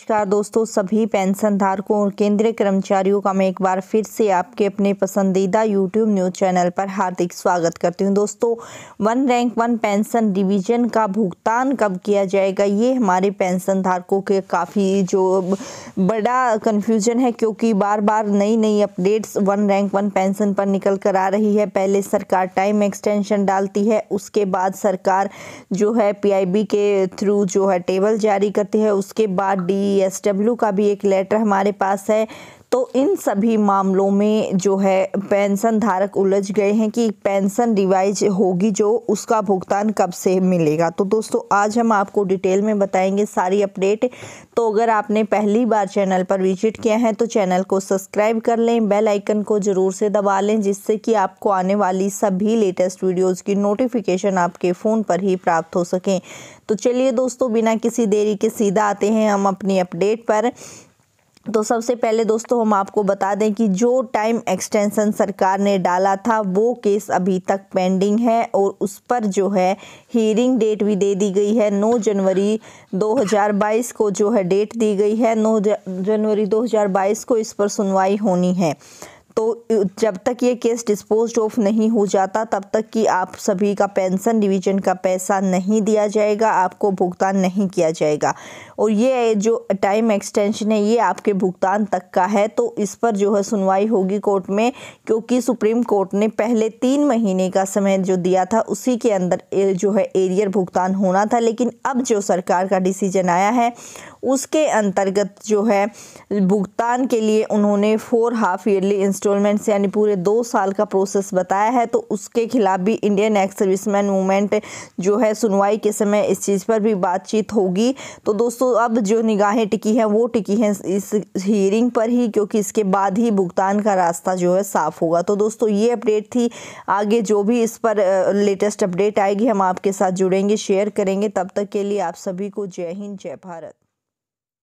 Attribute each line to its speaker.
Speaker 1: नमस्कार दोस्तों सभी पेंशन धारकों और केंद्रीय कर्मचारियों का मैं एक बार फिर से आपके अपने पसंदीदा यूट्यूब न्यूज चैनल पर हार्दिक स्वागत करती हूं दोस्तों one rank one pension division का भुगतान कब किया जाएगा ये हमारे पेंशन धारकों के काफ़ी जो बड़ा कन्फ्यूजन है क्योंकि बार बार नई नई updates one rank one pension पर निकल कर आ रही है पहले सरकार टाइम एक्सटेंशन डालती है उसके बाद सरकार जो है पी के थ्रू जो है टेबल जारी करती है उसके बाद डी डी का भी एक लेटर हमारे पास है तो इन सभी मामलों में जो है पेंशन धारक उलझ गए हैं कि पेंशन रिवाइज होगी जो उसका भुगतान कब से मिलेगा तो दोस्तों आज हम आपको डिटेल में बताएंगे सारी अपडेट तो अगर आपने पहली बार चैनल पर विजिट किया है तो चैनल को सब्सक्राइब कर लें बेल आइकन को ज़रूर से दबा लें जिससे कि आपको आने वाली सभी लेटेस्ट वीडियोज़ की नोटिफिकेशन आपके फ़ोन पर ही प्राप्त हो सकें तो चलिए दोस्तों बिना किसी देरी के सीधा आते हैं हम अपनी अपडेट पर तो सबसे पहले दोस्तों हम आपको बता दें कि जो टाइम एक्सटेंशन सरकार ने डाला था वो केस अभी तक पेंडिंग है और उस पर जो है हियरिंग डेट भी दे दी गई है 9 जनवरी 2022 को जो है डेट दी गई है 9 जनवरी 2022 को इस पर सुनवाई होनी है तो जब तक ये केस डिस्पोज ऑफ नहीं हो जाता तब तक कि आप सभी का पेंशन डिवीजन का पैसा नहीं दिया जाएगा आपको भुगतान नहीं किया जाएगा और ये जो टाइम एक्सटेंशन है ये आपके भुगतान तक का है तो इस पर जो है सुनवाई होगी कोर्ट में क्योंकि सुप्रीम कोर्ट ने पहले तीन महीने का समय जो दिया था उसी के अंदर जो है एरियर भुगतान होना था लेकिन अब जो सरकार का डिसीजन आया है उसके अंतर्गत जो है भुगतान के लिए उन्होंने फोर हाफ ईयरली इंस्टॉलमेंट्स यानी पूरे दो साल का प्रोसेस बताया है तो उसके खिलाफ भी इंडियन एक्स सर्विसमैन मूवमेंट जो है सुनवाई के समय इस चीज़ पर भी बातचीत होगी तो दोस्तों अब जो निगाहें टिकी हैं वो टिकी हैं इस हियरिंग पर ही क्योंकि इसके बाद ही भुगतान का रास्ता जो है साफ होगा तो दोस्तों ये अपडेट थी आगे जो भी इस पर लेटेस्ट अपडेट आएगी हम आपके साथ जुड़ेंगे शेयर करेंगे तब तक के लिए आप सभी को जय हिंद जय भारत